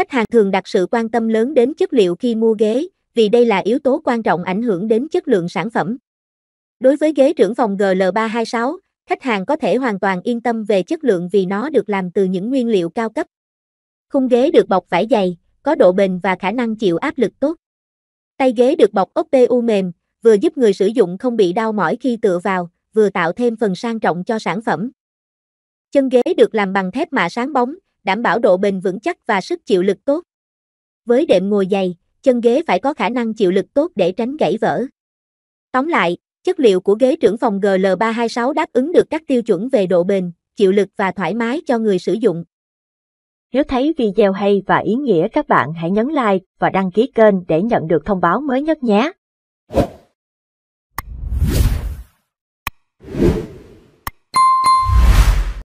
Khách hàng thường đặt sự quan tâm lớn đến chất liệu khi mua ghế, vì đây là yếu tố quan trọng ảnh hưởng đến chất lượng sản phẩm. Đối với ghế trưởng phòng GL326, khách hàng có thể hoàn toàn yên tâm về chất lượng vì nó được làm từ những nguyên liệu cao cấp. Khung ghế được bọc vải dày, có độ bền và khả năng chịu áp lực tốt. Tay ghế được bọc ốp PU mềm, vừa giúp người sử dụng không bị đau mỏi khi tựa vào, vừa tạo thêm phần sang trọng cho sản phẩm. Chân ghế được làm bằng thép mạ sáng bóng, đảm bảo độ bền vững chắc và sức chịu lực tốt. Với đệm ngồi dày, chân ghế phải có khả năng chịu lực tốt để tránh gãy vỡ. Tóm lại, chất liệu của ghế trưởng phòng GL326 đáp ứng được các tiêu chuẩn về độ bền, chịu lực và thoải mái cho người sử dụng. Nếu thấy video hay và ý nghĩa các bạn hãy nhấn like và đăng ký kênh để nhận được thông báo mới nhất nhé.